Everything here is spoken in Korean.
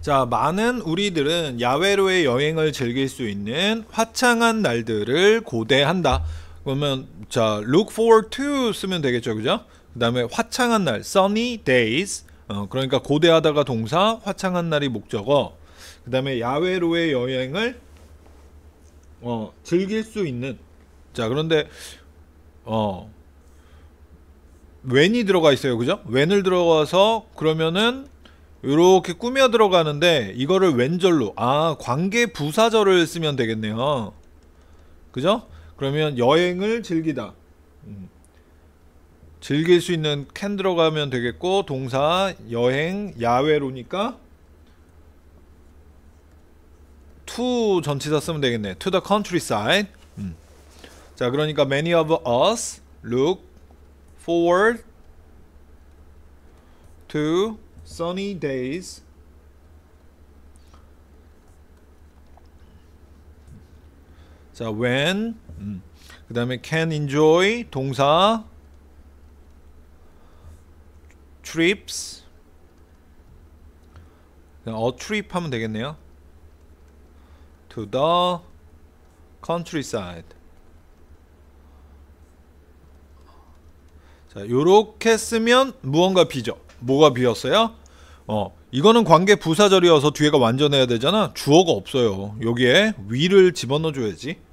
자, 많은 우리들은 야외로의 여행을 즐길 수 있는 화창한 날들을 고대한다. 그러면 자, look forward to 쓰면 되겠죠. 그죠? 그다음에 화창한 날 sunny days. 어, 그러니까 고대하다가 동사, 화창한 날이 목적어. 그다음에 야외로의 여행을 어, 즐길 수 있는 자, 그런데 어 when이 들어가 있어요. 그죠? when을 들어가서 그러면은 이렇게 꾸며 들어가는데 이거를 왼절로 아 관계 부사절을 쓰면 되겠네요 그죠? 그러면 여행을 즐기다 음. 즐길 수 있는 캔 들어가면 되겠고 동사 여행 야외로니까 to 전치사 쓰면 되겠네 to the countryside 음. 자 그러니까 many of us look forward to sunny days 자 when 그 다음에 can enjoy 동사 trips 어 trip 하면 되겠네요 to the countryside 자 요렇게 쓰면 무언가 비죠 뭐가 비었어요? 어, 이거는 관계 부사절이어서 뒤에가 완전해야 되잖아. 주어가 없어요. 여기에 위를 집어넣어 줘야지.